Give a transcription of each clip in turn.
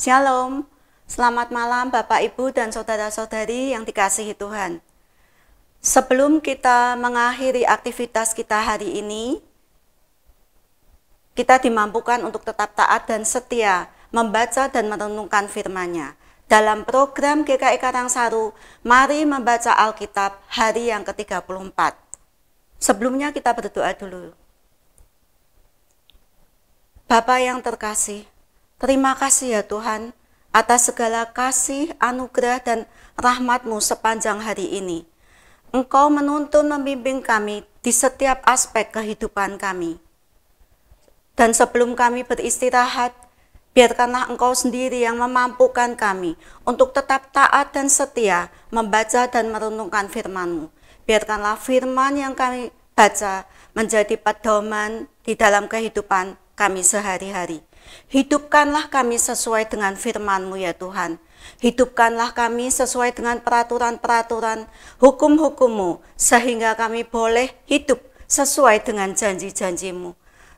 Shalom, selamat malam Bapak Ibu dan saudara-saudari yang dikasihi Tuhan. Sebelum kita mengakhiri aktivitas kita hari ini, kita dimampukan untuk tetap taat dan setia membaca dan merenungkan firman-Nya. Dalam program GKI e Karangsaru, mari membaca Alkitab hari yang ke-34. Sebelumnya kita berdoa dulu. Bapa yang terkasih, terima kasih ya Tuhan atas segala kasih, anugerah, dan rahmat-Mu sepanjang hari ini. Engkau menuntun membimbing kami di setiap aspek kehidupan kami. Dan sebelum kami beristirahat, biarkanlah Engkau sendiri yang memampukan kami untuk tetap taat dan setia membaca dan merenungkan firman-Mu. Biarkanlah firman yang kami baca menjadi pedoman di dalam kehidupan kami sehari-hari. Hidupkanlah kami sesuai dengan firman-Mu ya Tuhan. Hidupkanlah kami sesuai dengan peraturan-peraturan hukum-hukum-Mu sehingga kami boleh hidup sesuai dengan janji-janji-Mu.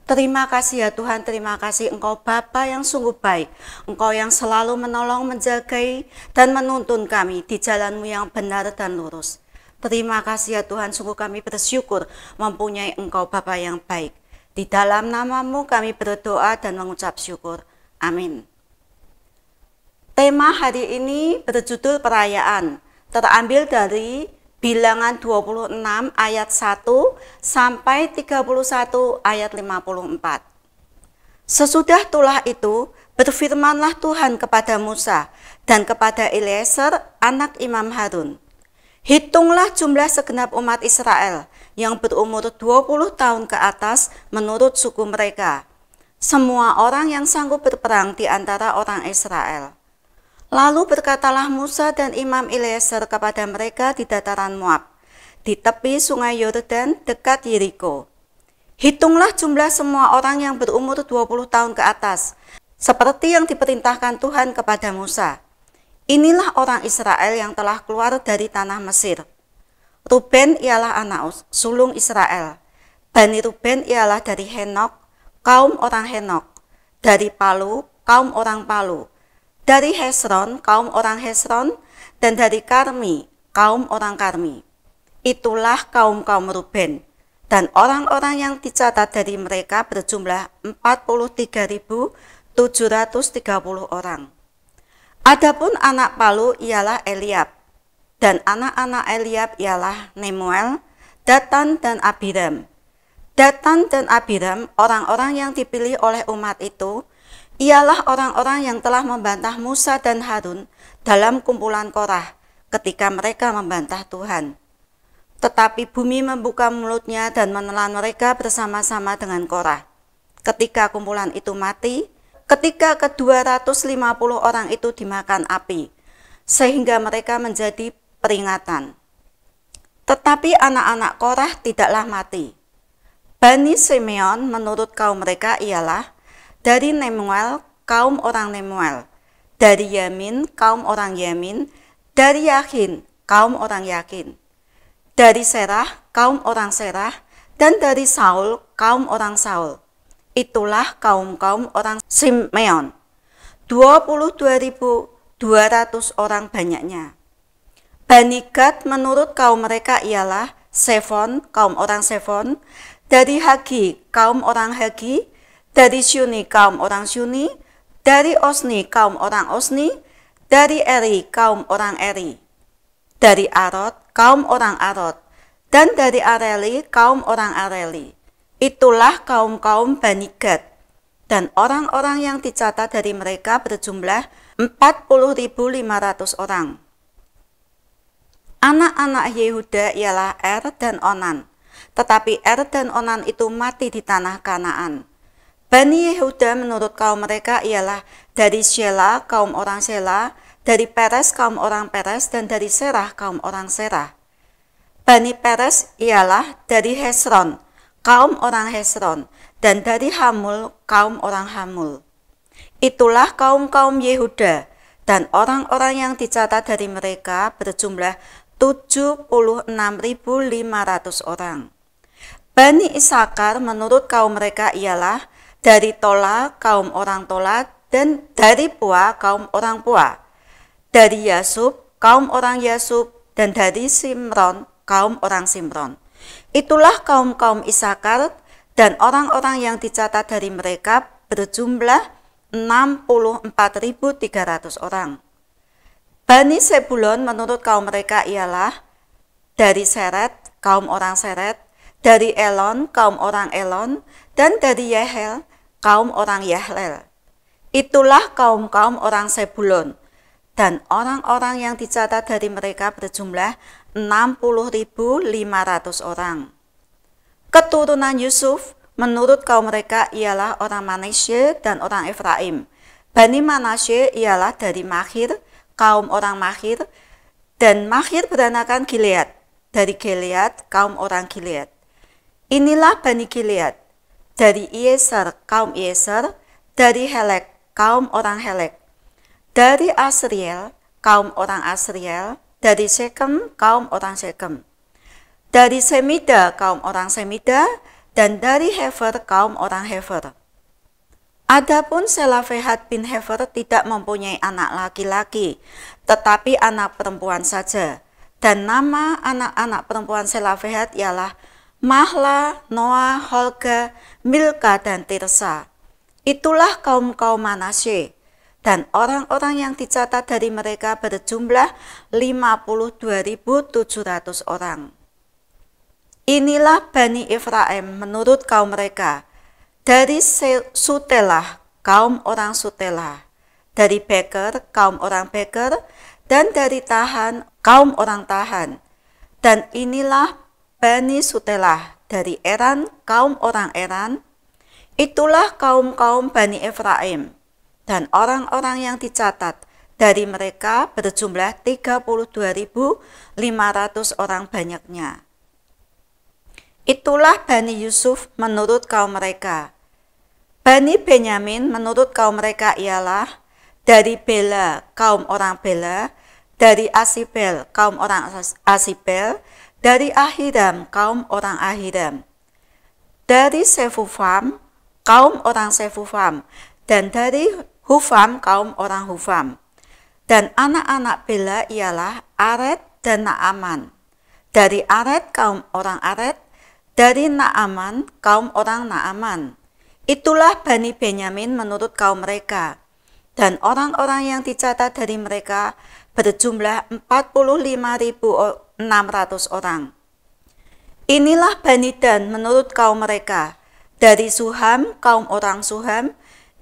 Terima kasih ya Tuhan, terima kasih Engkau Bapa yang sungguh baik. Engkau yang selalu menolong, menjagai, dan menuntun kami di jalanmu yang benar dan lurus. Terima kasih ya Tuhan, sungguh kami bersyukur mempunyai Engkau Bapa yang baik. Di dalam namamu kami berdoa dan mengucap syukur. Amin. Tema hari ini berjudul perayaan, terambil dari bilangan 26 ayat 1 sampai 31 ayat 54. Sesudah tulah itu, berfirmanlah Tuhan kepada Musa dan kepada Eliezer, anak Imam Harun. Hitunglah jumlah segenap umat Israel yang berumur 20 tahun ke atas menurut suku mereka. Semua orang yang sanggup berperang di antara orang Israel. Lalu berkatalah Musa dan Imam Eliezer kepada mereka di dataran Moab, di tepi sungai Yordan dekat Yeriko. Hitunglah jumlah semua orang yang berumur 20 tahun ke atas, seperti yang diperintahkan Tuhan kepada Musa. Inilah orang Israel yang telah keluar dari tanah Mesir. Ruben ialah anak sulung Israel. Bani Ruben ialah dari Henok, kaum orang Henok. Dari Palu, kaum orang Palu dari Hesron, kaum orang Hesron, dan dari Karmi, kaum orang Karmi. Itulah kaum-kaum Ruben. Dan orang-orang yang dicatat dari mereka berjumlah 43.730 orang. Adapun anak Palu ialah Eliab, dan anak-anak Eliab ialah Nemuel, Datan, dan Abiram. Datan dan Abiram, orang-orang yang dipilih oleh umat itu, Ialah orang-orang yang telah membantah Musa dan Harun dalam kumpulan Korah ketika mereka membantah Tuhan. Tetapi bumi membuka mulutnya dan menelan mereka bersama-sama dengan Korah. Ketika kumpulan itu mati, ketika ke-250 orang itu dimakan api, sehingga mereka menjadi peringatan. Tetapi anak-anak Korah tidaklah mati. Bani Simeon menurut kaum mereka ialah dari Nemuel, kaum orang Nemuel. Dari Yamin, kaum orang Yamin. Dari Yakin, kaum orang Yakin. Dari Serah, kaum orang Serah. Dan dari Saul, kaum orang Saul. Itulah kaum-kaum orang Simeon. 22.200 orang banyaknya. Bani Gad menurut kaum mereka ialah Sefon, kaum orang Sefon, dari Hagi, kaum orang Hagi, dari Syuni kaum orang Syuni, dari Osni kaum orang Osni, dari Eri kaum orang Eri, dari Arot kaum orang Arot, dan dari Areli kaum orang Areli. Itulah kaum-kaum Bani Gad. Dan orang-orang yang dicatat dari mereka berjumlah 40.500 orang. Anak-anak Yehuda ialah Er dan Onan. Tetapi Er dan Onan itu mati di tanah Kanaan. Bani Yehuda menurut kaum mereka ialah dari Shela kaum orang Shela, dari Peres kaum orang Peres, dan dari Serah kaum orang Serah. Bani Peres ialah dari Hesron, kaum orang Hesron, dan dari Hamul, kaum orang Hamul. Itulah kaum-kaum Yehuda, dan orang-orang yang dicatat dari mereka berjumlah 76.500 orang. Bani Isakar menurut kaum mereka ialah dari Tola kaum orang Tola dan dari Pua kaum orang Pua, dari Yasub kaum orang Yasub dan dari Simron kaum orang Simron. Itulah kaum-kaum Isakar dan orang-orang yang dicatat dari mereka berjumlah 64.300 orang. Bani Sebulon menurut kaum mereka ialah dari Seret, kaum orang Seret, dari Elon, kaum orang Elon, dan dari Yehel, kaum orang Yahlel. Itulah kaum-kaum orang Sebulon, dan orang-orang yang dicatat dari mereka berjumlah 60.500 orang. Keturunan Yusuf menurut kaum mereka ialah orang Manasye dan orang Efraim. Bani Manasye ialah dari Mahir, kaum orang Mahir, dan Mahir beranakan Gilead, dari Gilead, kaum orang Gilead. Inilah Bani Gilead, dari Ieser kaum Ieser, dari Helek kaum orang Helek, dari Asriel kaum orang Asriel, dari Shechem kaum orang Shechem, dari Semida kaum orang Semida, dan dari Hefer kaum orang Hefer. Adapun Selafehat bin Hefer tidak mempunyai anak laki-laki, tetapi anak perempuan saja. Dan nama anak-anak perempuan Selafehat ialah Mahla, Noah, Holga, Milka, dan Tirsa. Itulah kaum-kaum Manasye. Dan orang-orang yang dicatat dari mereka berjumlah 52.700 orang. Inilah Bani Efraim menurut kaum mereka. Dari Sutelah, kaum orang Sutelah. Dari Beker, kaum orang Beker. Dan dari Tahan, kaum orang Tahan. Dan inilah Bani Sutelah dari Eran, kaum orang Eran, itulah kaum-kaum Bani Efraim, dan orang-orang yang dicatat dari mereka berjumlah 32.500 orang banyaknya. Itulah Bani Yusuf menurut kaum mereka. Bani Benyamin menurut kaum mereka ialah dari Bela, kaum orang Bela, dari Asibel, kaum orang Asibel, dari Ahiram, kaum orang Ahiram. Dari Sefufam, kaum orang Sefufam. Dan dari Hufam, kaum orang Hufam. Dan anak-anak Bela ialah Aret dan Naaman. Dari Aret, kaum orang Aret. Dari Naaman, kaum orang Naaman. Itulah Bani Benyamin menurut kaum mereka. Dan orang-orang yang dicatat dari mereka berjumlah 45.600 orang. Inilah Bani Dan menurut kaum mereka. Dari Suham, kaum orang Suham,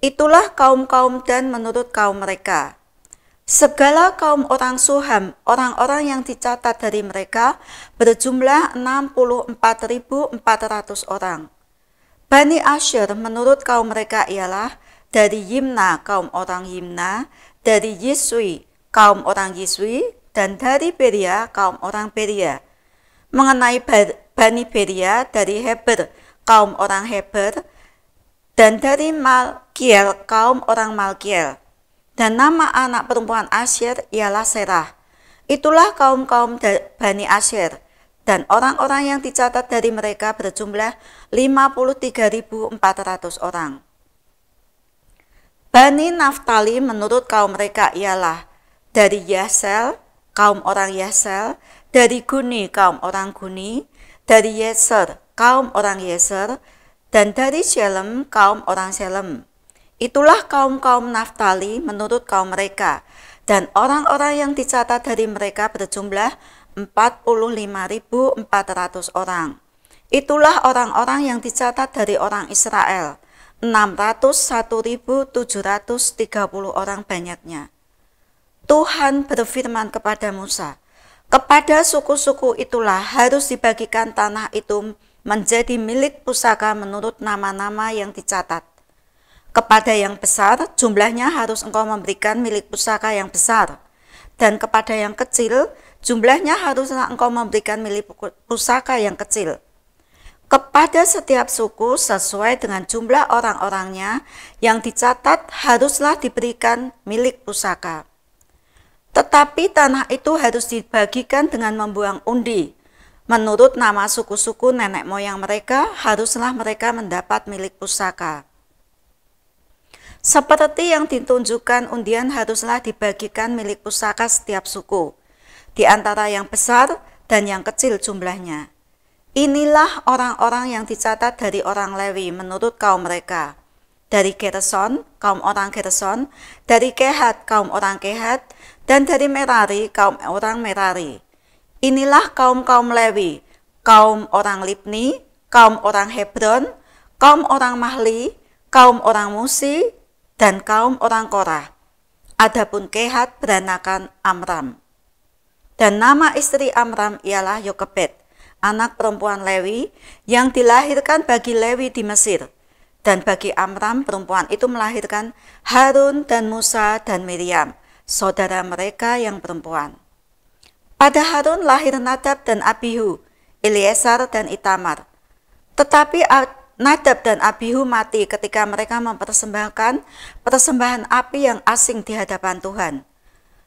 itulah kaum-kaum Dan menurut kaum mereka. Segala kaum orang Suham, orang-orang yang dicatat dari mereka, berjumlah 64.400 orang. Bani Asyir menurut kaum mereka ialah dari Yimna kaum orang Yimna, dari Yiswi kaum orang Yiswi, dan dari Beria, kaum orang Beria. Mengenai Bani Beria dari Heber, kaum orang Heber, dan dari Malkiel, kaum orang Malkiel. Dan nama anak perempuan Asyir ialah Serah. Itulah kaum-kaum Bani Asyir. Dan orang-orang yang dicatat dari mereka berjumlah 53.400 orang. Bani Naftali menurut kaum mereka ialah dari Yasel, kaum orang Yasel, dari Guni, kaum orang Guni, dari Yeser, kaum orang Yeser, dan dari Shelem, kaum orang Shelem. Itulah kaum-kaum Naftali menurut kaum mereka, dan orang-orang yang dicatat dari mereka berjumlah 45.400 orang. Itulah orang-orang yang dicatat dari orang Israel, 601.730 orang banyaknya. Tuhan berfirman kepada Musa, kepada suku-suku itulah harus dibagikan tanah itu menjadi milik pusaka menurut nama-nama yang dicatat. Kepada yang besar, jumlahnya harus engkau memberikan milik pusaka yang besar. Dan kepada yang kecil, jumlahnya harus engkau memberikan milik pusaka yang kecil. Kepada setiap suku sesuai dengan jumlah orang-orangnya yang dicatat haruslah diberikan milik pusaka. Tetapi tanah itu harus dibagikan dengan membuang undi. Menurut nama suku-suku nenek moyang mereka, haruslah mereka mendapat milik pusaka. Seperti yang ditunjukkan undian haruslah dibagikan milik pusaka setiap suku, di antara yang besar dan yang kecil jumlahnya. Inilah orang-orang yang dicatat dari orang Lewi menurut kaum mereka. Dari Gerson, kaum orang Gerson, dari Kehat, kaum orang Kehat, dan dari Merari kaum orang Merari. Inilah kaum-kaum Lewi, kaum orang Libni, kaum orang Hebron, kaum orang Mahli, kaum orang Musi, dan kaum orang Korah. Adapun Kehat beranakan Amram. Dan nama istri Amram ialah Yokebet, anak perempuan Lewi yang dilahirkan bagi Lewi di Mesir. Dan bagi Amram perempuan itu melahirkan Harun dan Musa dan Miriam saudara mereka yang perempuan. Pada Harun lahir Nadab dan Abihu, Eliezer dan Itamar. Tetapi Nadab dan Abihu mati ketika mereka mempersembahkan persembahan api yang asing di hadapan Tuhan.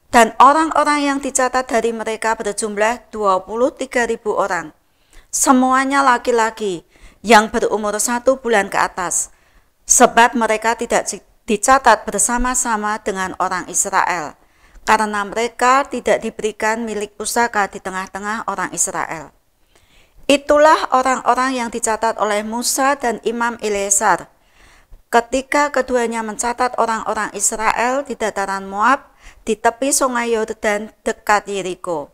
Dan orang-orang yang dicatat dari mereka berjumlah 23.000 orang. Semuanya laki-laki yang berumur satu bulan ke atas, sebab mereka tidak dicatat bersama-sama dengan orang Israel, karena mereka tidak diberikan milik pusaka di tengah-tengah orang Israel. Itulah orang-orang yang dicatat oleh Musa dan Imam Eleazar. Ketika keduanya mencatat orang-orang Israel di dataran Moab, di tepi sungai Yordan dekat Yeriko.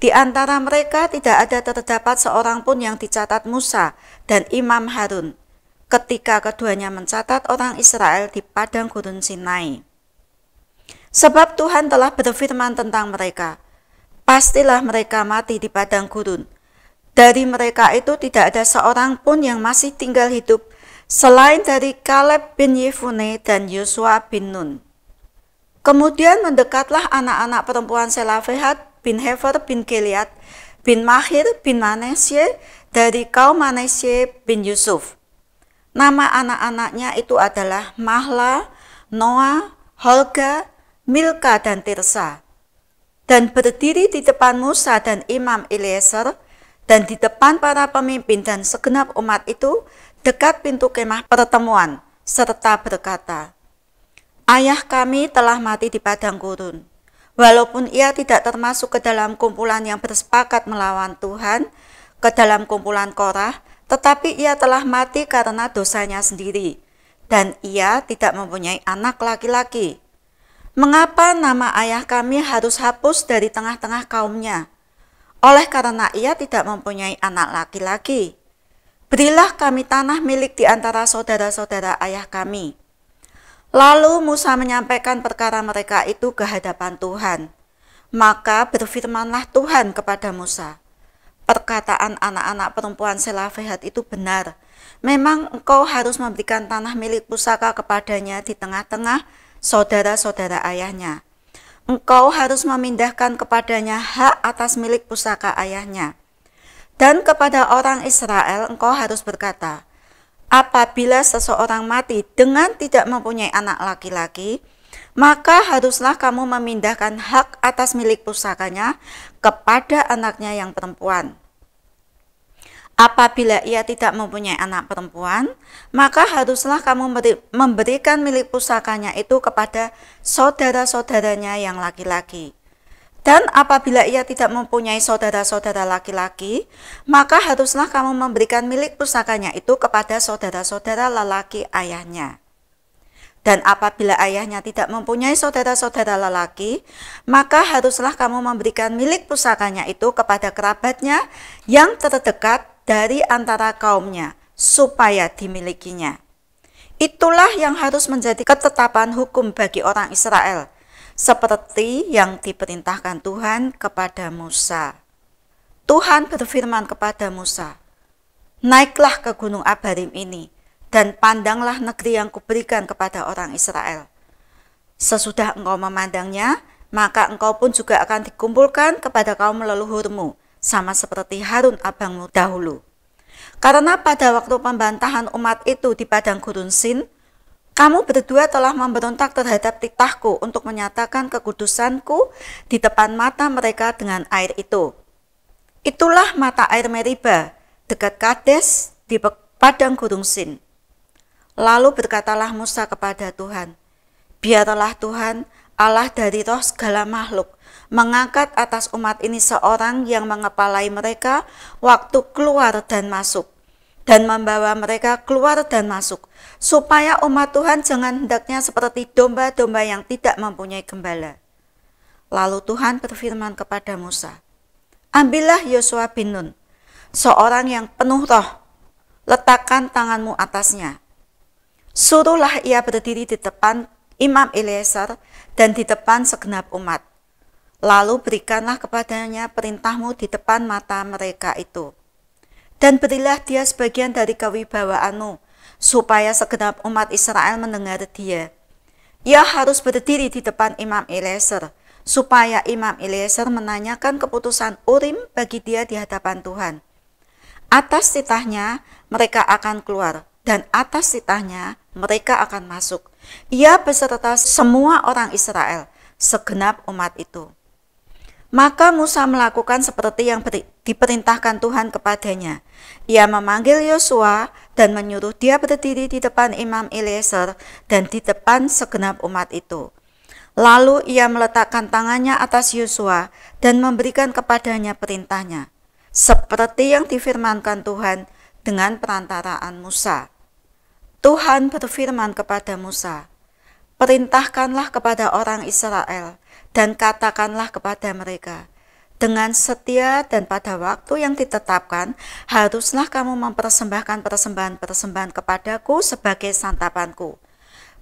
Di antara mereka tidak ada terdapat seorang pun yang dicatat Musa dan Imam Harun ketika keduanya mencatat orang Israel di padang gurun Sinai. Sebab Tuhan telah berfirman tentang mereka, pastilah mereka mati di padang gurun. Dari mereka itu tidak ada seorang pun yang masih tinggal hidup selain dari Kaleb bin Yefune dan Yosua bin Nun. Kemudian mendekatlah anak-anak perempuan Selafehat bin Hefer bin Keliat bin Mahir bin Manesye dari kaum Manesye bin Yusuf Nama anak-anaknya itu adalah Mahla, Noah, Holga, Milka, dan Tirsa. Dan berdiri di depan Musa dan Imam Eliezer, dan di depan para pemimpin dan segenap umat itu dekat pintu kemah pertemuan, serta berkata, Ayah kami telah mati di padang gurun. Walaupun ia tidak termasuk ke dalam kumpulan yang bersepakat melawan Tuhan, ke dalam kumpulan Korah, tetapi ia telah mati karena dosanya sendiri, dan ia tidak mempunyai anak laki-laki. Mengapa nama ayah kami harus hapus dari tengah-tengah kaumnya? Oleh karena ia tidak mempunyai anak laki-laki. Berilah kami tanah milik di antara saudara-saudara ayah kami. Lalu Musa menyampaikan perkara mereka itu ke hadapan Tuhan. Maka berfirmanlah Tuhan kepada Musa, perkataan anak-anak perempuan selafehat itu benar. Memang engkau harus memberikan tanah milik pusaka kepadanya di tengah-tengah saudara-saudara ayahnya. Engkau harus memindahkan kepadanya hak atas milik pusaka ayahnya. Dan kepada orang Israel engkau harus berkata, apabila seseorang mati dengan tidak mempunyai anak laki-laki, maka haruslah kamu memindahkan hak atas milik pusakanya kepada anaknya yang perempuan. Apabila ia tidak mempunyai anak perempuan, maka haruslah kamu memberikan milik pusakanya itu kepada saudara-saudaranya yang laki-laki. Dan apabila ia tidak mempunyai saudara-saudara laki-laki, maka haruslah kamu memberikan milik pusakanya itu kepada saudara-saudara lelaki ayahnya. Dan apabila ayahnya tidak mempunyai saudara-saudara lelaki, maka haruslah kamu memberikan milik pusakanya itu kepada kerabatnya yang terdekat dari antara kaumnya supaya dimilikinya. Itulah yang harus menjadi ketetapan hukum bagi orang Israel, seperti yang diperintahkan Tuhan kepada Musa. Tuhan berfirman kepada Musa, "Naiklah ke gunung Abarim ini dan pandanglah negeri yang kuberikan kepada orang Israel. Sesudah engkau memandangnya, maka engkau pun juga akan dikumpulkan kepada kaum leluhurmu, sama seperti Harun abangmu dahulu. Karena pada waktu pembantahan umat itu di padang gurun Sin, kamu berdua telah memberontak terhadap titahku untuk menyatakan kekudusanku di depan mata mereka dengan air itu. Itulah mata air Meriba, dekat Kades di padang gurun Sin. Lalu berkatalah Musa kepada Tuhan, Biarlah Tuhan, Allah dari roh segala makhluk, mengangkat atas umat ini seorang yang mengepalai mereka waktu keluar dan masuk dan membawa mereka keluar dan masuk supaya umat Tuhan jangan hendaknya seperti domba-domba yang tidak mempunyai gembala. Lalu Tuhan berfirman kepada Musa, Ambillah Yosua bin Nun, seorang yang penuh roh, letakkan tanganmu atasnya. Suruhlah ia berdiri di depan Imam Eliezer dan di depan segenap umat Lalu berikanlah kepadanya perintahmu di depan mata mereka itu. Dan berilah dia sebagian dari kewibawaanmu, supaya segenap umat Israel mendengar dia. Ia harus berdiri di depan Imam Eliezer, supaya Imam Eliezer menanyakan keputusan Urim bagi dia di hadapan Tuhan. Atas titahnya mereka akan keluar, dan atas titahnya mereka akan masuk. Ia beserta semua orang Israel, segenap umat itu. Maka Musa melakukan seperti yang diperintahkan Tuhan kepadanya. Ia memanggil Yosua dan menyuruh dia berdiri di depan Imam Eliezer dan di depan segenap umat itu. Lalu ia meletakkan tangannya atas Yosua dan memberikan kepadanya perintahnya, seperti yang difirmankan Tuhan dengan perantaraan Musa. Tuhan berfirman kepada Musa, "Perintahkanlah kepada orang Israel." dan katakanlah kepada mereka, dengan setia dan pada waktu yang ditetapkan, haruslah kamu mempersembahkan persembahan-persembahan kepadaku sebagai santapanku,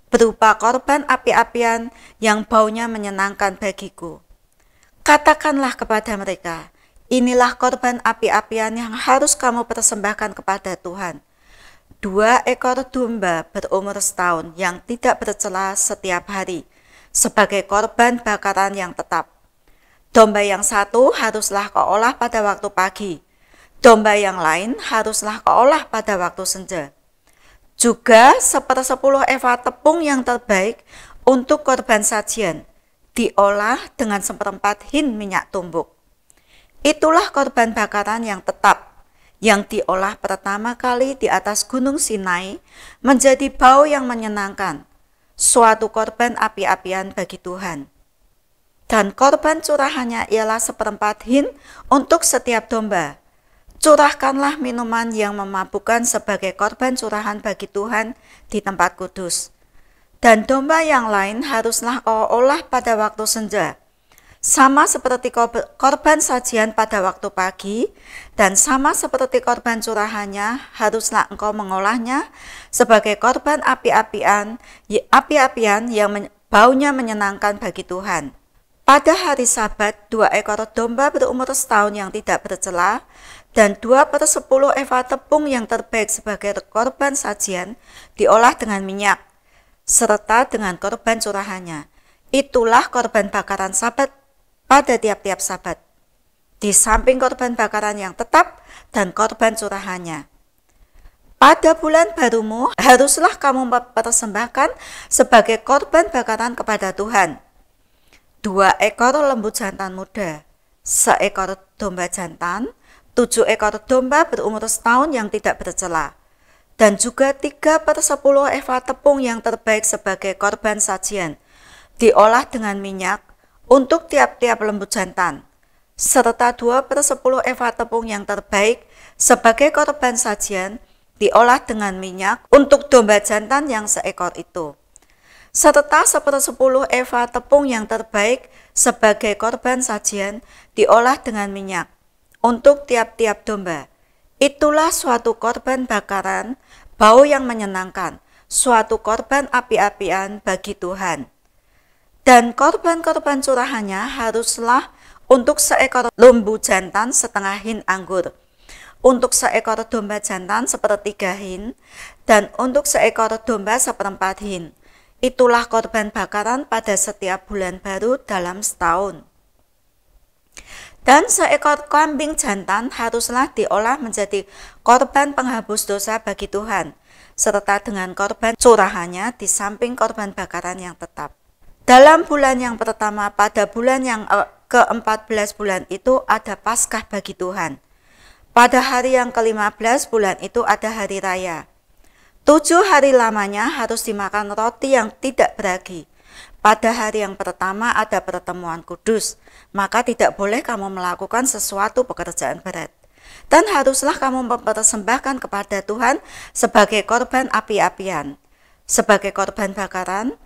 berupa korban api-apian yang baunya menyenangkan bagiku. Katakanlah kepada mereka, inilah korban api-apian yang harus kamu persembahkan kepada Tuhan. Dua ekor domba berumur setahun yang tidak bercela setiap hari – sebagai korban bakaran yang tetap. Domba yang satu haruslah keolah pada waktu pagi. Domba yang lain haruslah keolah pada waktu senja. Juga sepuluh eva tepung yang terbaik untuk korban sajian, diolah dengan seperempat hin minyak tumbuk. Itulah korban bakaran yang tetap, yang diolah pertama kali di atas gunung Sinai menjadi bau yang menyenangkan, suatu korban api-apian bagi Tuhan. Dan korban curahannya ialah seperempat hin untuk setiap domba. Curahkanlah minuman yang memabukkan sebagai korban curahan bagi Tuhan di tempat kudus. Dan domba yang lain haruslah olah pada waktu senja sama seperti korban sajian pada waktu pagi, dan sama seperti korban curahannya, haruslah engkau mengolahnya sebagai korban api-apian, api-apian yang men baunya menyenangkan bagi Tuhan. Pada hari Sabat, dua ekor domba berumur setahun yang tidak bercela dan dua per sepuluh eva tepung yang terbaik sebagai korban sajian diolah dengan minyak serta dengan korban curahannya. Itulah korban bakaran Sabat pada tiap-tiap sabat. Di samping korban bakaran yang tetap dan korban curahannya. Pada bulan barumu, haruslah kamu mempersembahkan sebagai korban bakaran kepada Tuhan. Dua ekor lembu jantan muda, seekor domba jantan, tujuh ekor domba berumur setahun yang tidak bercela, dan juga tiga per sepuluh eva tepung yang terbaik sebagai korban sajian, diolah dengan minyak, untuk tiap-tiap lembut jantan, serta 2 per 10 eva tepung yang terbaik sebagai korban sajian diolah dengan minyak untuk domba jantan yang seekor itu, serta 1 per 10 eva tepung yang terbaik sebagai korban sajian diolah dengan minyak untuk tiap-tiap domba. Itulah suatu korban bakaran, bau yang menyenangkan, suatu korban api-apian bagi Tuhan dan korban-korban curahannya haruslah untuk seekor lembu jantan setengah hin anggur, untuk seekor domba jantan sepertiga hin, dan untuk seekor domba seperempat hin. Itulah korban bakaran pada setiap bulan baru dalam setahun. Dan seekor kambing jantan haruslah diolah menjadi korban penghapus dosa bagi Tuhan, serta dengan korban curahannya di samping korban bakaran yang tetap. Dalam bulan yang pertama pada bulan yang eh, ke-14 bulan itu ada Paskah bagi Tuhan. Pada hari yang ke-15 bulan itu ada hari raya. Tujuh hari lamanya harus dimakan roti yang tidak beragi. Pada hari yang pertama ada pertemuan kudus, maka tidak boleh kamu melakukan sesuatu pekerjaan berat. Dan haruslah kamu mempersembahkan kepada Tuhan sebagai korban api-apian, sebagai korban bakaran,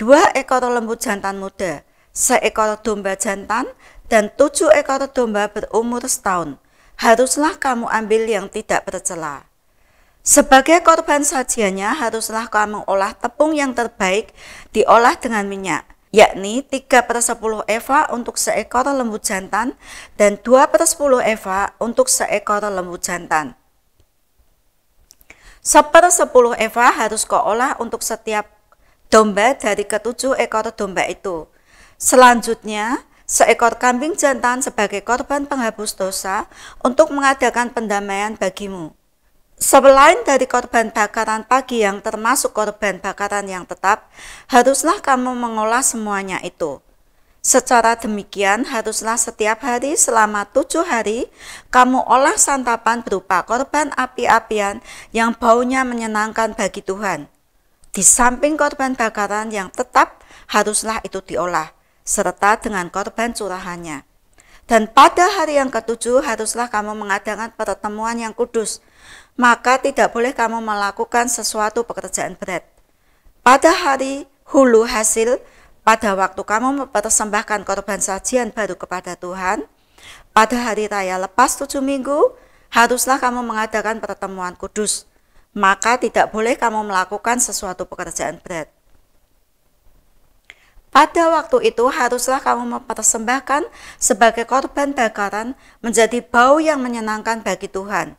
dua ekor lembu jantan muda, seekor domba jantan, dan tujuh ekor domba berumur setahun. Haruslah kamu ambil yang tidak bercela. Sebagai korban sajiannya, haruslah kamu olah tepung yang terbaik diolah dengan minyak, yakni 3 per 10 eva untuk seekor lembu jantan dan 2 per 10 eva untuk seekor lembu jantan. 1 per 10 eva harus kau olah untuk setiap domba dari ketujuh ekor domba itu. Selanjutnya, seekor kambing jantan sebagai korban penghapus dosa untuk mengadakan pendamaian bagimu. Selain dari korban bakaran pagi yang termasuk korban bakaran yang tetap, haruslah kamu mengolah semuanya itu. Secara demikian, haruslah setiap hari selama tujuh hari kamu olah santapan berupa korban api-apian yang baunya menyenangkan bagi Tuhan di samping korban bakaran yang tetap haruslah itu diolah, serta dengan korban curahannya. Dan pada hari yang ketujuh haruslah kamu mengadakan pertemuan yang kudus, maka tidak boleh kamu melakukan sesuatu pekerjaan berat. Pada hari hulu hasil, pada waktu kamu mempersembahkan korban sajian baru kepada Tuhan, pada hari raya lepas tujuh minggu, haruslah kamu mengadakan pertemuan kudus maka tidak boleh kamu melakukan sesuatu pekerjaan berat. Pada waktu itu haruslah kamu mempersembahkan sebagai korban bakaran menjadi bau yang menyenangkan bagi Tuhan.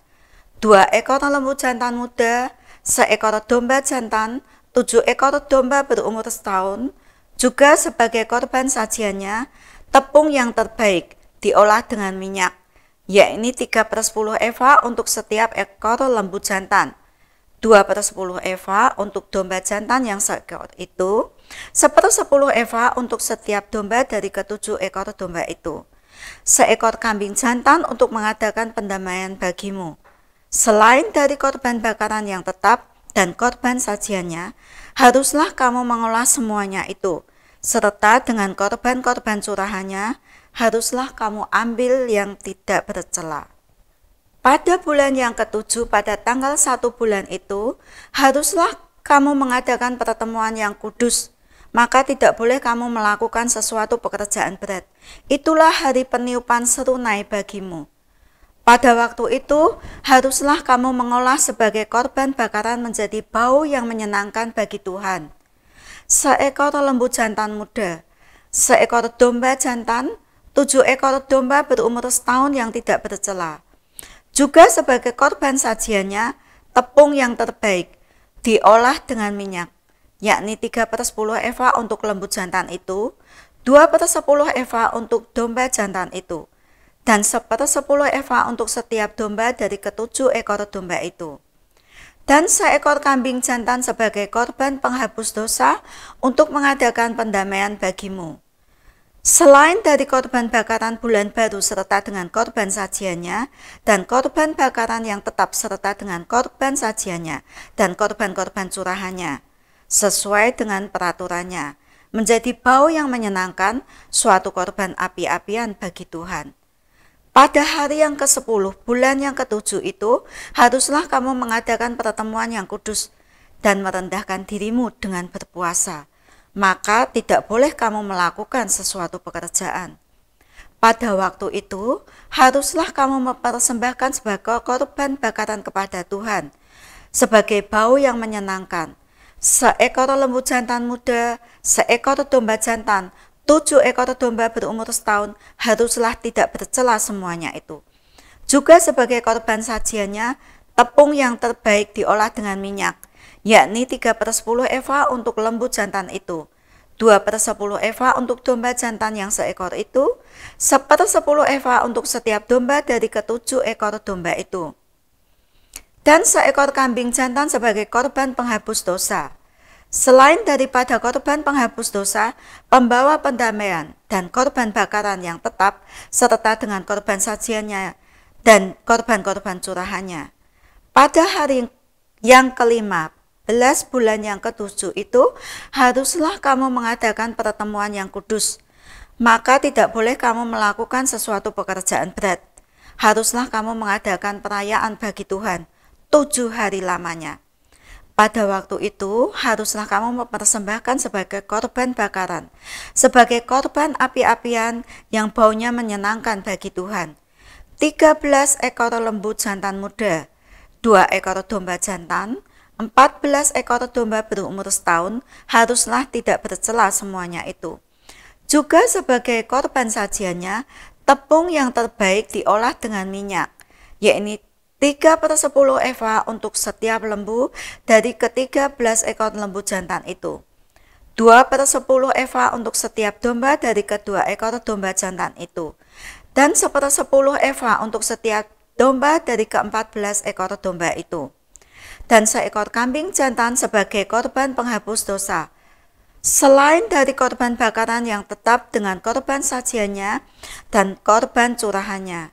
Dua ekor lembu jantan muda, seekor domba jantan, tujuh ekor domba berumur setahun, juga sebagai korban sajiannya, tepung yang terbaik diolah dengan minyak, yakni 3 per 10 eva untuk setiap ekor lembu jantan. 2 per 10 eva untuk domba jantan yang seekor itu, per 10 eva untuk setiap domba dari ketujuh ekor domba itu. Seekor kambing jantan untuk mengadakan pendamaian bagimu. Selain dari korban bakaran yang tetap dan korban sajiannya, haruslah kamu mengolah semuanya itu, serta dengan korban-korban curahannya, haruslah kamu ambil yang tidak bercelah. Pada bulan yang ketujuh pada tanggal satu bulan itu, haruslah kamu mengadakan pertemuan yang kudus, maka tidak boleh kamu melakukan sesuatu pekerjaan berat. Itulah hari peniupan serunai bagimu. Pada waktu itu, haruslah kamu mengolah sebagai korban bakaran menjadi bau yang menyenangkan bagi Tuhan. Seekor lembu jantan muda, seekor domba jantan, tujuh ekor domba berumur setahun yang tidak bercela, juga sebagai korban sajiannya, tepung yang terbaik diolah dengan minyak, yakni 3 per 10 eva untuk lembut jantan itu, 2 per 10 eva untuk domba jantan itu, dan 1 per 10 eva untuk setiap domba dari ketujuh ekor domba itu. Dan seekor kambing jantan sebagai korban penghapus dosa untuk mengadakan pendamaian bagimu. Selain dari korban bakaran bulan baru serta dengan korban sajiannya, dan korban bakaran yang tetap serta dengan korban sajiannya, dan korban-korban curahannya, sesuai dengan peraturannya, menjadi bau yang menyenangkan suatu korban api-apian bagi Tuhan. Pada hari yang ke-10 bulan yang ke-7 itu, haruslah kamu mengadakan pertemuan yang kudus dan merendahkan dirimu dengan berpuasa maka tidak boleh kamu melakukan sesuatu pekerjaan. Pada waktu itu, haruslah kamu mempersembahkan sebagai korban bakaran kepada Tuhan, sebagai bau yang menyenangkan. Seekor lembu jantan muda, seekor domba jantan, tujuh ekor domba berumur setahun, haruslah tidak bercela semuanya itu. Juga sebagai korban sajiannya, tepung yang terbaik diolah dengan minyak, yakni 3 per 10 eva untuk lembu jantan itu, 2 per 10 eva untuk domba jantan yang seekor itu, 1 per 10 eva untuk setiap domba dari ketujuh ekor domba itu. Dan seekor kambing jantan sebagai korban penghapus dosa. Selain daripada korban penghapus dosa, pembawa pendamaian, dan korban bakaran yang tetap, serta dengan korban sajiannya dan korban-korban curahannya. Pada hari yang kelima, bulan yang ketujuh itu haruslah kamu mengadakan pertemuan yang kudus. Maka tidak boleh kamu melakukan sesuatu pekerjaan berat. Haruslah kamu mengadakan perayaan bagi Tuhan tujuh hari lamanya. Pada waktu itu, haruslah kamu mempersembahkan sebagai korban bakaran, sebagai korban api-apian yang baunya menyenangkan bagi Tuhan. 13 ekor lembu jantan muda, dua ekor domba jantan, 14 ekor domba berumur setahun haruslah tidak bercela semuanya itu. Juga sebagai korban sajiannya, tepung yang terbaik diolah dengan minyak, yakni 3 per 10 eva untuk setiap lembu dari ke-13 ekor lembu jantan itu. 2 per 10 eva untuk setiap domba dari kedua ekor domba jantan itu. Dan 1 per 10 eva untuk setiap domba dari ke-14 ekor domba itu dan seekor kambing jantan sebagai korban penghapus dosa. Selain dari korban bakaran yang tetap dengan korban sajiannya dan korban curahannya.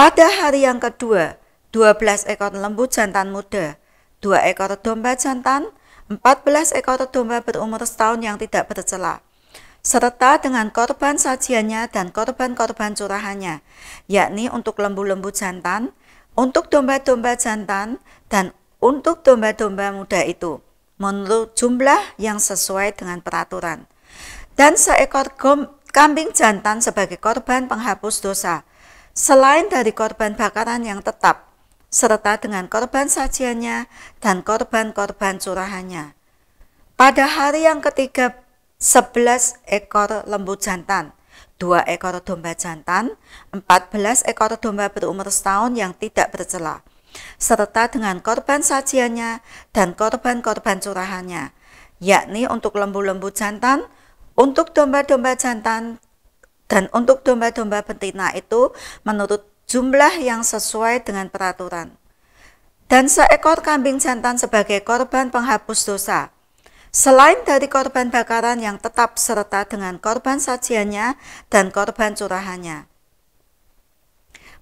Pada hari yang kedua, 12 ekor lembu jantan muda, 2 ekor domba jantan, 14 ekor domba berumur setahun yang tidak bercela, serta dengan korban sajiannya dan korban-korban curahannya, yakni untuk lembu-lembu jantan, untuk domba-domba jantan, dan untuk domba-domba muda itu menurut jumlah yang sesuai dengan peraturan dan seekor gom, kambing jantan sebagai korban penghapus dosa selain dari korban bakaran yang tetap serta dengan korban sajiannya dan korban-korban curahannya. Pada hari yang ketiga, 11 ekor lembu jantan, 2 ekor domba jantan, 14 ekor domba berumur setahun yang tidak bercelah, serta dengan korban sajiannya dan korban-korban curahannya, yakni untuk lembu-lembu jantan, untuk domba-domba jantan, dan untuk domba-domba betina itu menurut jumlah yang sesuai dengan peraturan. Dan seekor kambing jantan sebagai korban penghapus dosa. Selain dari korban bakaran yang tetap serta dengan korban sajiannya dan korban curahannya.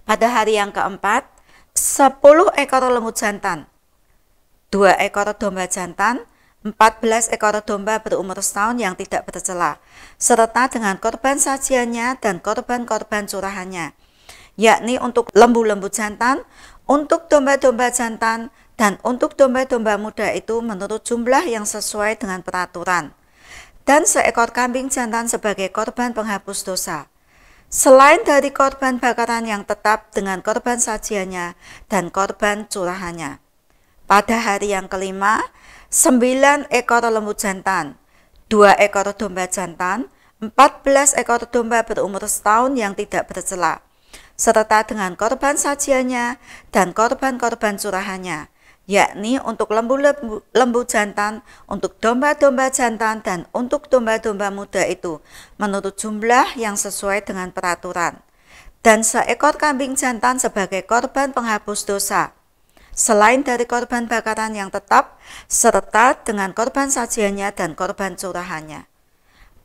Pada hari yang keempat, 10 ekor lemut jantan, 2 ekor domba jantan, 14 ekor domba berumur setahun yang tidak bercela, serta dengan korban sajiannya dan korban-korban curahannya, yakni untuk lembu-lembu jantan, untuk domba-domba jantan, dan untuk domba-domba muda itu menurut jumlah yang sesuai dengan peraturan, dan seekor kambing jantan sebagai korban penghapus dosa. Selain dari korban bakaran yang tetap dengan korban sajiannya dan korban curahannya. Pada hari yang kelima, 9 ekor lembu jantan, 2 ekor domba jantan, 14 ekor domba berumur setahun yang tidak bercela, serta dengan korban sajiannya dan korban-korban curahannya yakni untuk lembu-lembu jantan, untuk domba-domba jantan, dan untuk domba-domba muda itu, menurut jumlah yang sesuai dengan peraturan. Dan seekor kambing jantan sebagai korban penghapus dosa. Selain dari korban bakaran yang tetap, serta dengan korban sajiannya dan korban curahannya.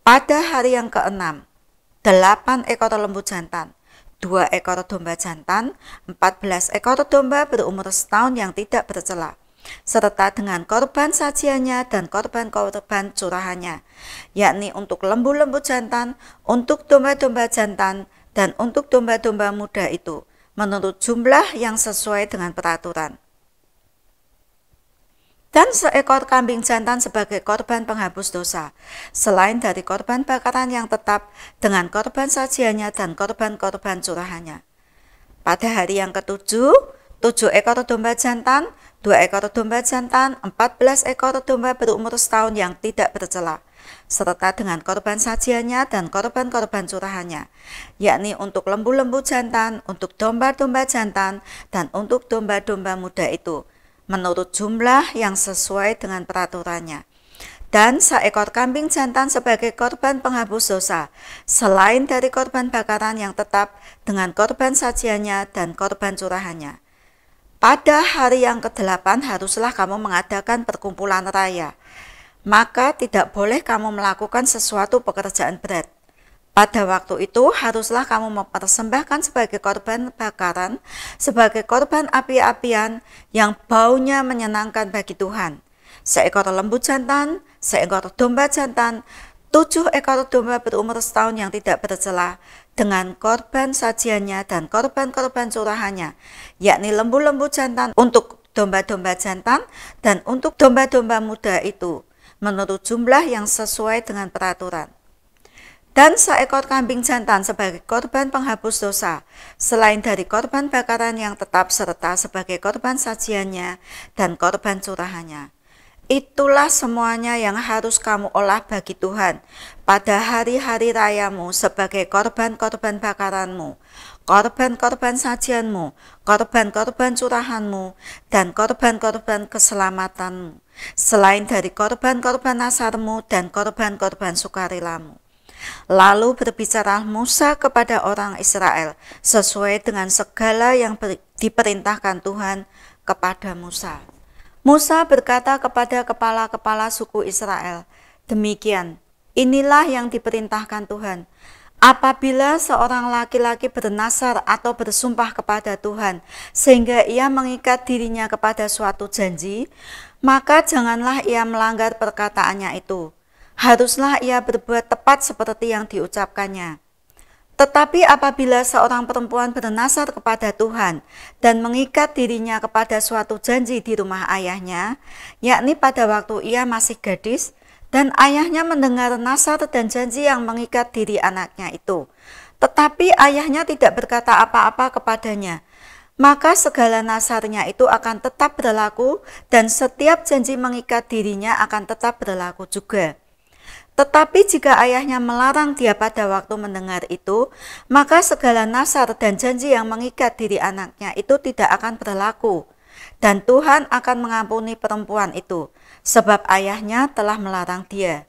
Pada hari yang keenam, delapan ekor lembu jantan, dua ekor domba jantan, 14 ekor domba berumur setahun yang tidak bercela, serta dengan korban sajiannya dan korban-korban curahannya, yakni untuk lembu-lembu jantan, untuk domba-domba jantan, dan untuk domba-domba muda itu, menurut jumlah yang sesuai dengan peraturan dan seekor kambing jantan sebagai korban penghapus dosa. Selain dari korban bakaran yang tetap dengan korban sajiannya dan korban-korban curahannya. Pada hari yang ketujuh, tujuh ekor domba jantan, dua ekor domba jantan, empat belas ekor domba berumur setahun yang tidak bercela, serta dengan korban sajiannya dan korban-korban curahannya, yakni untuk lembu-lembu jantan, untuk domba-domba jantan, dan untuk domba-domba muda itu, menurut jumlah yang sesuai dengan peraturannya dan seekor kambing jantan sebagai korban penghapus dosa, selain dari korban bakaran yang tetap dengan korban sajiannya dan korban curahannya. Pada hari yang ke-8 haruslah kamu mengadakan perkumpulan raya, maka tidak boleh kamu melakukan sesuatu pekerjaan berat. Pada waktu itu haruslah kamu mempersembahkan sebagai korban bakaran, sebagai korban api-apian yang baunya menyenangkan bagi Tuhan. Seekor lembu jantan, seekor domba jantan, tujuh ekor domba berumur setahun yang tidak bercela dengan korban sajiannya dan korban-korban curahannya, yakni lembu-lembu jantan untuk domba-domba jantan dan untuk domba-domba muda itu menurut jumlah yang sesuai dengan peraturan dan seekor kambing jantan sebagai korban penghapus dosa, selain dari korban bakaran yang tetap serta sebagai korban sajiannya dan korban curahannya. Itulah semuanya yang harus kamu olah bagi Tuhan pada hari-hari rayamu sebagai korban-korban bakaranmu, korban-korban sajianmu, korban-korban curahanmu, dan korban-korban keselamatanmu, selain dari korban-korban nasarmu dan korban-korban sukarelamu. Lalu berbicara Musa kepada orang Israel sesuai dengan segala yang diperintahkan Tuhan kepada Musa. Musa berkata kepada kepala-kepala suku Israel, "Demikian, inilah yang diperintahkan Tuhan: Apabila seorang laki-laki bernasar atau bersumpah kepada Tuhan, sehingga ia mengikat dirinya kepada suatu janji, maka janganlah ia melanggar perkataannya itu." haruslah ia berbuat tepat seperti yang diucapkannya. Tetapi apabila seorang perempuan bernasar kepada Tuhan dan mengikat dirinya kepada suatu janji di rumah ayahnya, yakni pada waktu ia masih gadis, dan ayahnya mendengar nasar dan janji yang mengikat diri anaknya itu, tetapi ayahnya tidak berkata apa-apa kepadanya, maka segala nasarnya itu akan tetap berlaku, dan setiap janji mengikat dirinya akan tetap berlaku juga. Tetapi jika ayahnya melarang dia pada waktu mendengar itu, maka segala nasar dan janji yang mengikat diri anaknya itu tidak akan berlaku. Dan Tuhan akan mengampuni perempuan itu, sebab ayahnya telah melarang dia.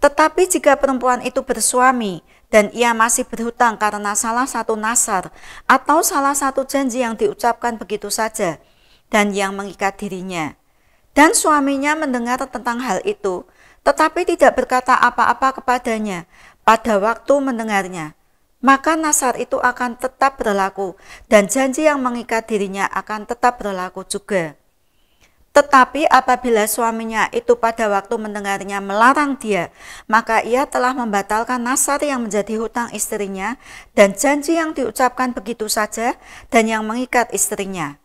Tetapi jika perempuan itu bersuami dan ia masih berhutang karena salah satu nasar atau salah satu janji yang diucapkan begitu saja dan yang mengikat dirinya, dan suaminya mendengar tentang hal itu, tetapi tidak berkata apa-apa kepadanya pada waktu mendengarnya. Maka nasar itu akan tetap berlaku dan janji yang mengikat dirinya akan tetap berlaku juga. Tetapi apabila suaminya itu pada waktu mendengarnya melarang dia, maka ia telah membatalkan nasar yang menjadi hutang istrinya dan janji yang diucapkan begitu saja dan yang mengikat istrinya.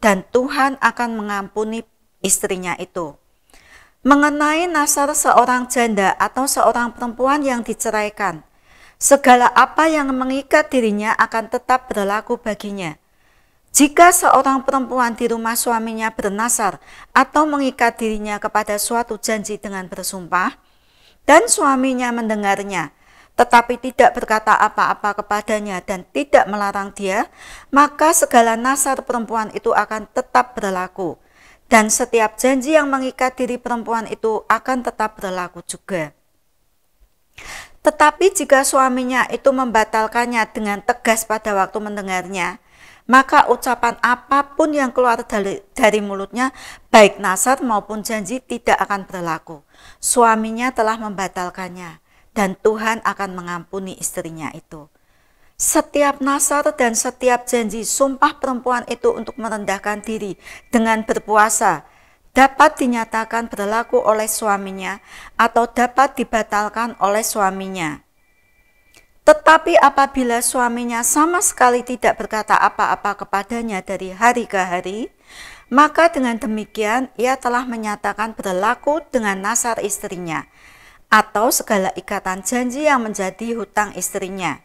Dan Tuhan akan mengampuni istrinya itu mengenai nasar seorang janda atau seorang perempuan yang diceraikan. Segala apa yang mengikat dirinya akan tetap berlaku baginya. Jika seorang perempuan di rumah suaminya bernasar atau mengikat dirinya kepada suatu janji dengan bersumpah, dan suaminya mendengarnya, tetapi tidak berkata apa-apa kepadanya dan tidak melarang dia, maka segala nasar perempuan itu akan tetap berlaku dan setiap janji yang mengikat diri perempuan itu akan tetap berlaku juga. Tetapi jika suaminya itu membatalkannya dengan tegas pada waktu mendengarnya, maka ucapan apapun yang keluar dari, dari mulutnya, baik nasar maupun janji tidak akan berlaku. Suaminya telah membatalkannya, dan Tuhan akan mengampuni istrinya itu. Setiap nasar dan setiap janji sumpah perempuan itu untuk merendahkan diri dengan berpuasa dapat dinyatakan berlaku oleh suaminya atau dapat dibatalkan oleh suaminya. Tetapi apabila suaminya sama sekali tidak berkata apa-apa kepadanya dari hari ke hari, maka dengan demikian ia telah menyatakan berlaku dengan nasar istrinya atau segala ikatan janji yang menjadi hutang istrinya.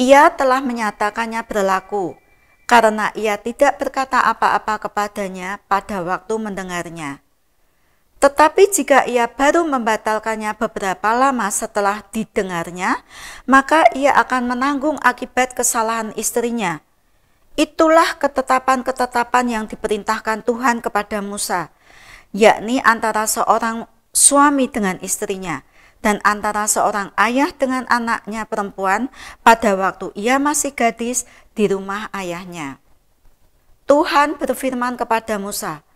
Ia telah menyatakannya berlaku, karena ia tidak berkata apa-apa kepadanya pada waktu mendengarnya. Tetapi jika ia baru membatalkannya beberapa lama setelah didengarnya, maka ia akan menanggung akibat kesalahan istrinya. Itulah ketetapan-ketetapan yang diperintahkan Tuhan kepada Musa, yakni antara seorang suami dengan istrinya, dan antara seorang ayah dengan anaknya perempuan pada waktu ia masih gadis di rumah ayahnya. Tuhan berfirman kepada Musa,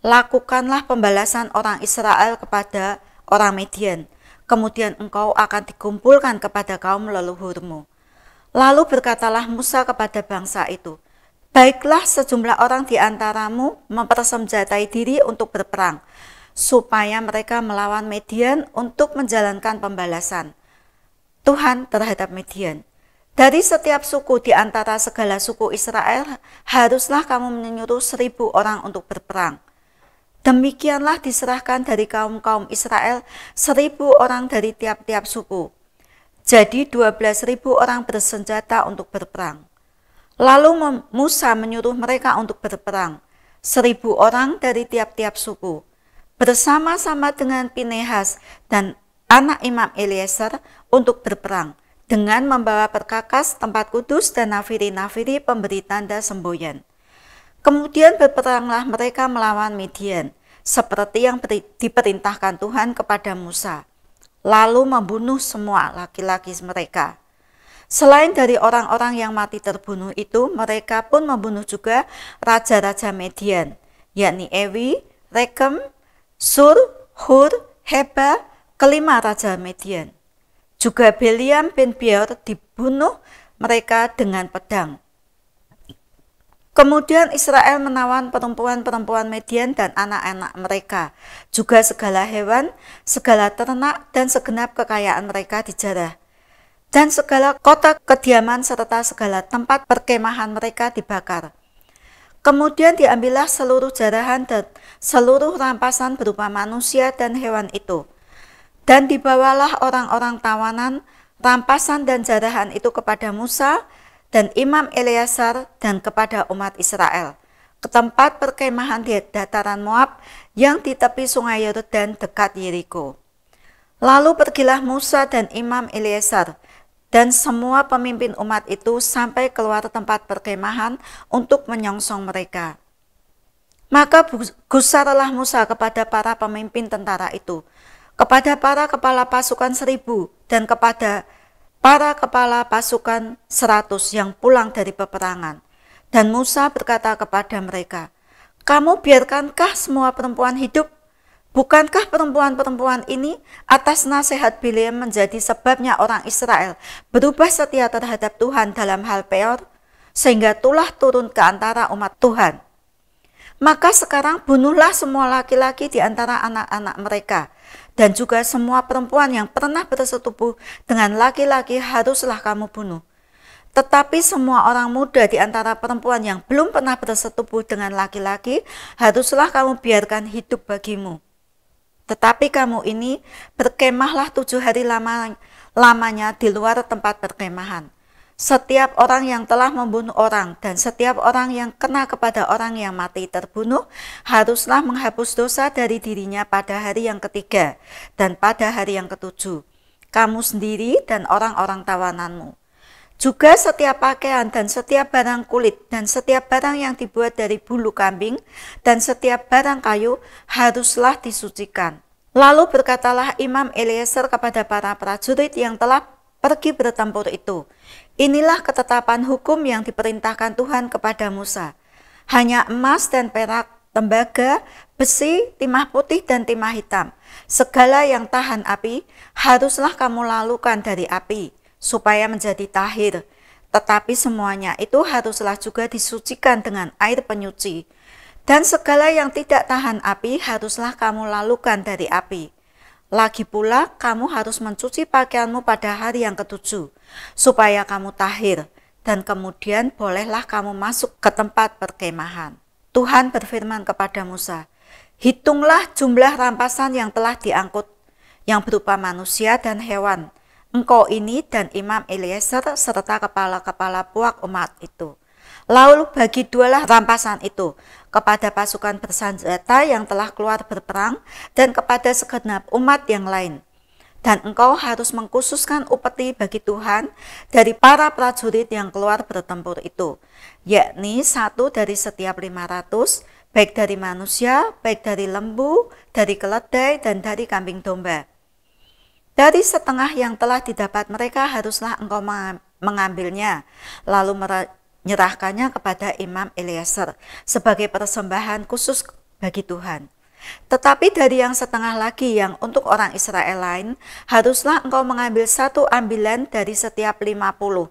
"Lakukanlah pembalasan orang Israel kepada orang Median, kemudian engkau akan dikumpulkan kepada kaum leluhurmu." Lalu berkatalah Musa kepada bangsa itu, Baiklah sejumlah orang di antaramu mempersenjatai diri untuk berperang, supaya mereka melawan Median untuk menjalankan pembalasan Tuhan terhadap Median. Dari setiap suku di antara segala suku Israel, haruslah kamu menyuruh seribu orang untuk berperang. Demikianlah diserahkan dari kaum-kaum Israel seribu orang dari tiap-tiap suku. Jadi dua belas ribu orang bersenjata untuk berperang. Lalu Musa menyuruh mereka untuk berperang, seribu orang dari tiap-tiap suku bersama-sama dengan Pinehas dan anak Imam Eliezer untuk berperang dengan membawa perkakas tempat kudus dan nafiri-nafiri pemberi tanda semboyan. Kemudian berperanglah mereka melawan Midian, seperti yang diperintahkan Tuhan kepada Musa, lalu membunuh semua laki-laki mereka. Selain dari orang-orang yang mati terbunuh itu, mereka pun membunuh juga raja-raja Median, yakni Ewi, Rekem, Sur, Hur, Heba, kelima Raja Median. Juga Beliam bin Beor dibunuh mereka dengan pedang. Kemudian Israel menawan perempuan-perempuan Median dan anak-anak mereka, juga segala hewan, segala ternak, dan segenap kekayaan mereka dijarah. Dan segala kota kediaman serta segala tempat perkemahan mereka dibakar. Kemudian diambillah seluruh jarahan dan seluruh rampasan berupa manusia dan hewan itu. Dan dibawalah orang-orang tawanan, rampasan dan jarahan itu kepada Musa dan Imam Eleazar dan kepada umat Israel. Ke tempat perkemahan di dataran Moab yang di tepi sungai Yordan dekat Yeriko. Lalu pergilah Musa dan Imam Eleazar, dan semua pemimpin umat itu sampai keluar tempat perkemahan untuk menyongsong mereka. Maka gusarlah Musa kepada para pemimpin tentara itu, kepada para kepala pasukan seribu, dan kepada para kepala pasukan seratus yang pulang dari peperangan. Dan Musa berkata kepada mereka, Kamu biarkankah semua perempuan hidup? Bukankah perempuan-perempuan ini atas nasihat Bileam menjadi sebabnya orang Israel berubah setia terhadap Tuhan dalam hal peor, sehingga tulah turun ke antara umat Tuhan? Maka sekarang bunuhlah semua laki-laki di antara anak-anak mereka, dan juga semua perempuan yang pernah bersetubuh dengan laki-laki haruslah kamu bunuh. Tetapi semua orang muda di antara perempuan yang belum pernah bersetubuh dengan laki-laki haruslah kamu biarkan hidup bagimu. Tetapi kamu ini berkemahlah tujuh hari lama, lamanya di luar tempat berkemahan. Setiap orang yang telah membunuh orang dan setiap orang yang kena kepada orang yang mati terbunuh haruslah menghapus dosa dari dirinya pada hari yang ketiga dan pada hari yang ketujuh. Kamu sendiri dan orang-orang tawananmu. Juga setiap pakaian dan setiap barang kulit dan setiap barang yang dibuat dari bulu kambing dan setiap barang kayu haruslah disucikan. Lalu berkatalah Imam Eliezer kepada para prajurit yang telah pergi bertempur itu. Inilah ketetapan hukum yang diperintahkan Tuhan kepada Musa. Hanya emas dan perak, tembaga, besi, timah putih, dan timah hitam. Segala yang tahan api haruslah kamu lalukan dari api supaya menjadi tahir. Tetapi semuanya itu haruslah juga disucikan dengan air penyuci. Dan segala yang tidak tahan api haruslah kamu lalukan dari api. Lagi pula kamu harus mencuci pakaianmu pada hari yang ketujuh, supaya kamu tahir, dan kemudian bolehlah kamu masuk ke tempat perkemahan. Tuhan berfirman kepada Musa, Hitunglah jumlah rampasan yang telah diangkut, yang berupa manusia dan hewan, engkau ini dan Imam Eliezer serta kepala-kepala puak umat itu. Lalu bagi dualah rampasan itu kepada pasukan bersenjata yang telah keluar berperang dan kepada segenap umat yang lain. Dan engkau harus mengkhususkan upeti bagi Tuhan dari para prajurit yang keluar bertempur itu, yakni satu dari setiap lima ratus, baik dari manusia, baik dari lembu, dari keledai, dan dari kambing domba dari setengah yang telah didapat mereka haruslah engkau mengambilnya, lalu menyerahkannya kepada Imam Eliezer sebagai persembahan khusus bagi Tuhan. Tetapi dari yang setengah lagi yang untuk orang Israel lain, haruslah engkau mengambil satu ambilan dari setiap lima puluh,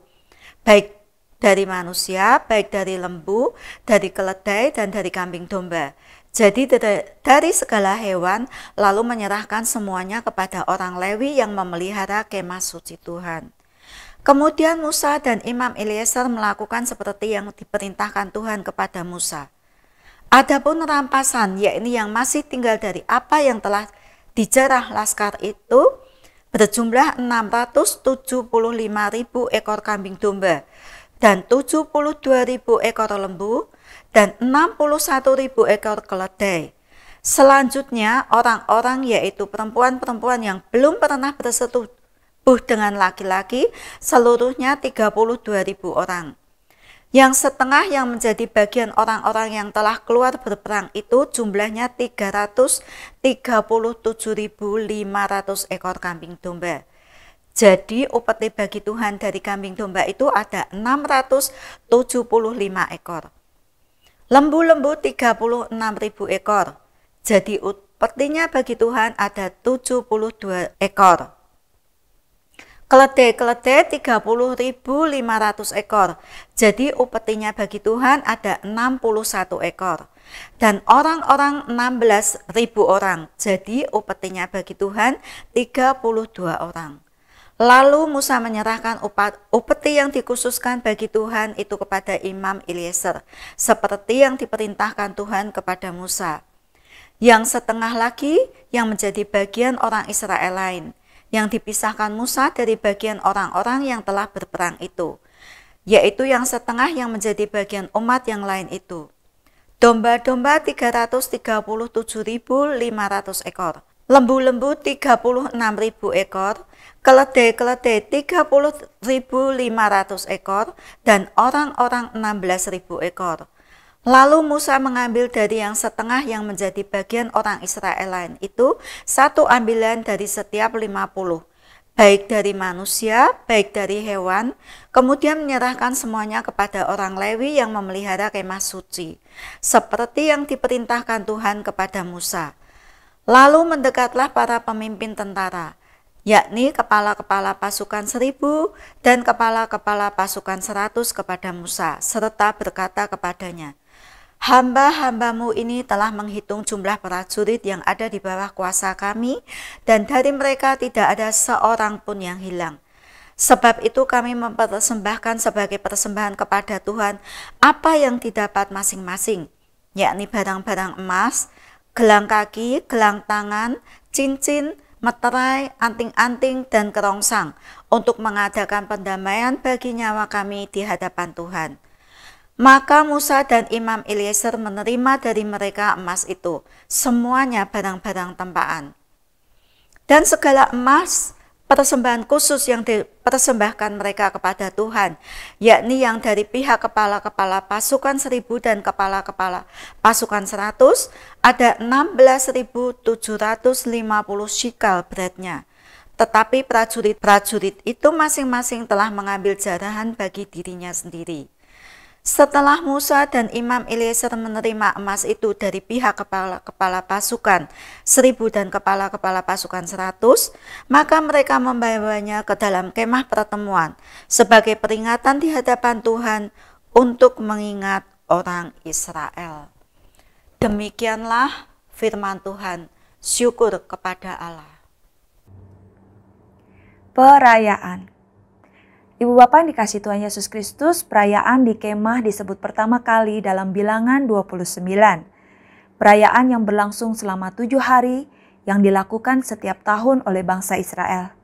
baik dari manusia, baik dari lembu, dari keledai, dan dari kambing domba. Jadi dari segala hewan lalu menyerahkan semuanya kepada orang Lewi yang memelihara kemah suci Tuhan. Kemudian Musa dan Imam Eliezer melakukan seperti yang diperintahkan Tuhan kepada Musa. Adapun rampasan, yakni yang masih tinggal dari apa yang telah dijarah laskar itu, berjumlah 675.000 ekor kambing domba dan 72.000 ekor lembu, dan 61.000 ekor keledai. Selanjutnya, orang-orang yaitu perempuan-perempuan yang belum pernah bersetubuh dengan laki-laki seluruhnya 32.000 orang. Yang setengah yang menjadi bagian orang-orang yang telah keluar berperang itu jumlahnya 337.500 ekor kambing domba. Jadi upeti bagi Tuhan dari kambing domba itu ada 675 ekor. Lembu-lembu 36.000 ekor. Jadi petinya bagi Tuhan ada 72 ekor. Keledai-keledai 30.500 ekor. Jadi upetinya bagi Tuhan ada 61 ekor. Dan orang-orang 16.000 orang. Jadi upetinya bagi Tuhan 32 orang. Lalu Musa menyerahkan upat, upeti yang dikhususkan bagi Tuhan itu kepada Imam Eliezer, seperti yang diperintahkan Tuhan kepada Musa. Yang setengah lagi yang menjadi bagian orang Israel lain, yang dipisahkan Musa dari bagian orang-orang yang telah berperang itu, yaitu yang setengah yang menjadi bagian umat yang lain itu. Domba-domba 337.500 ekor, lembu-lembu 36.000 ekor, keledai-keledai 30.500 ekor, dan orang-orang 16.000 ekor. Lalu Musa mengambil dari yang setengah yang menjadi bagian orang Israel lain itu satu ambilan dari setiap 50 baik dari manusia, baik dari hewan, kemudian menyerahkan semuanya kepada orang Lewi yang memelihara kemah suci, seperti yang diperintahkan Tuhan kepada Musa. Lalu mendekatlah para pemimpin tentara, yakni kepala-kepala pasukan seribu dan kepala-kepala pasukan seratus kepada Musa, serta berkata kepadanya, Hamba-hambamu ini telah menghitung jumlah prajurit yang ada di bawah kuasa kami, dan dari mereka tidak ada seorang pun yang hilang. Sebab itu kami mempersembahkan sebagai persembahan kepada Tuhan apa yang didapat masing-masing, yakni barang-barang emas, gelang kaki, gelang tangan, cincin, meterai, anting-anting, dan kerongsang untuk mengadakan pendamaian bagi nyawa kami di hadapan Tuhan. Maka Musa dan Imam Eliezer menerima dari mereka emas itu, semuanya barang-barang tempaan. Dan segala emas persembahan khusus yang dipersembahkan mereka kepada Tuhan, yakni yang dari pihak kepala-kepala pasukan seribu dan kepala-kepala pasukan seratus, ada 16.750 shikal beratnya. Tetapi prajurit-prajurit itu masing-masing telah mengambil jarahan bagi dirinya sendiri. Setelah Musa dan Imam Eliezer menerima emas itu dari pihak kepala-kepala pasukan seribu dan kepala-kepala pasukan seratus, maka mereka membawanya ke dalam kemah pertemuan sebagai peringatan di hadapan Tuhan untuk mengingat orang Israel. Demikianlah firman Tuhan, syukur kepada Allah. Perayaan Ibu Bapak yang dikasih Tuhan Yesus Kristus, perayaan di kemah disebut pertama kali dalam bilangan 29. Perayaan yang berlangsung selama tujuh hari yang dilakukan setiap tahun oleh bangsa Israel.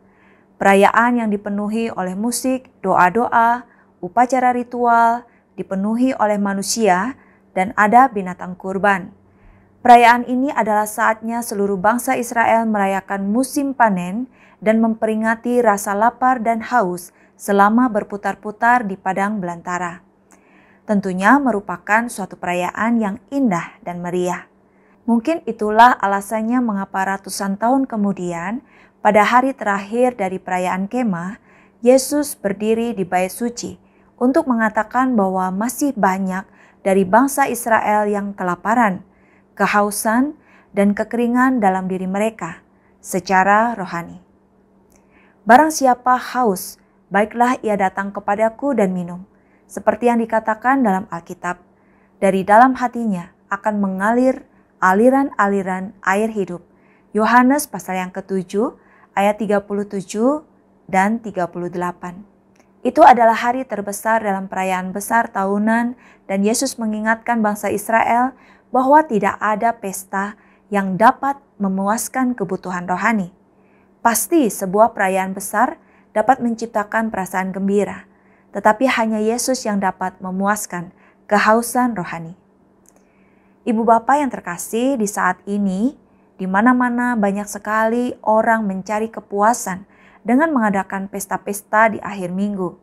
Perayaan yang dipenuhi oleh musik, doa-doa, upacara ritual, dipenuhi oleh manusia, dan ada binatang kurban. Perayaan ini adalah saatnya seluruh bangsa Israel merayakan musim panen dan memperingati rasa lapar dan haus selama berputar-putar di padang belantara. Tentunya merupakan suatu perayaan yang indah dan meriah. Mungkin itulah alasannya mengapa ratusan tahun kemudian, pada hari terakhir dari perayaan kemah, Yesus berdiri di Bait Suci untuk mengatakan bahwa masih banyak dari bangsa Israel yang kelaparan, kehausan, dan kekeringan dalam diri mereka secara rohani. Barang siapa haus, Baiklah ia datang kepadaku dan minum. Seperti yang dikatakan dalam Alkitab, dari dalam hatinya akan mengalir aliran-aliran air hidup. Yohanes pasal yang ketujuh ayat 37 dan 38. Itu adalah hari terbesar dalam perayaan besar tahunan dan Yesus mengingatkan bangsa Israel bahwa tidak ada pesta yang dapat memuaskan kebutuhan rohani. Pasti sebuah perayaan besar dapat menciptakan perasaan gembira, tetapi hanya Yesus yang dapat memuaskan kehausan rohani. Ibu bapak yang terkasih, di saat ini, di mana-mana banyak sekali orang mencari kepuasan dengan mengadakan pesta-pesta di akhir minggu.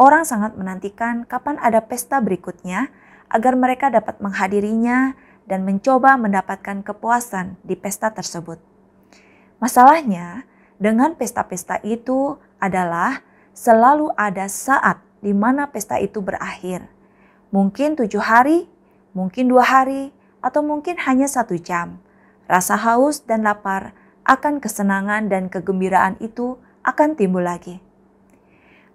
Orang sangat menantikan kapan ada pesta berikutnya agar mereka dapat menghadirinya dan mencoba mendapatkan kepuasan di pesta tersebut. Masalahnya, dengan pesta-pesta itu adalah selalu ada saat di mana pesta itu berakhir. Mungkin tujuh hari, mungkin dua hari, atau mungkin hanya satu jam. Rasa haus dan lapar akan kesenangan dan kegembiraan itu akan timbul lagi.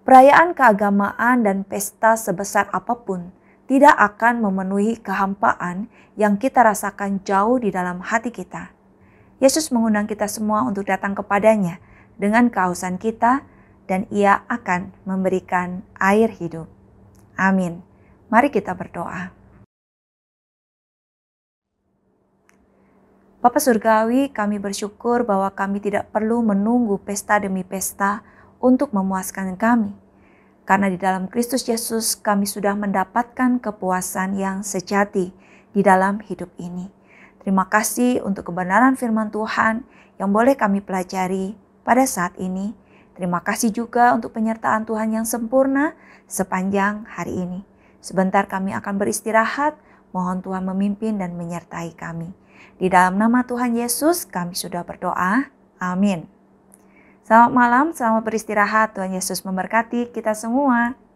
Perayaan keagamaan dan pesta sebesar apapun tidak akan memenuhi kehampaan yang kita rasakan jauh di dalam hati kita. Yesus mengundang kita semua untuk datang kepadanya dengan kehausan kita dan ia akan memberikan air hidup. Amin. Mari kita berdoa. Bapa Surgawi, kami bersyukur bahwa kami tidak perlu menunggu pesta demi pesta untuk memuaskan kami. Karena di dalam Kristus Yesus kami sudah mendapatkan kepuasan yang sejati di dalam hidup ini. Terima kasih untuk kebenaran firman Tuhan yang boleh kami pelajari pada saat ini. Terima kasih juga untuk penyertaan Tuhan yang sempurna sepanjang hari ini. Sebentar kami akan beristirahat, mohon Tuhan memimpin dan menyertai kami. Di dalam nama Tuhan Yesus kami sudah berdoa. Amin. Selamat malam, selamat beristirahat. Tuhan Yesus memberkati kita semua.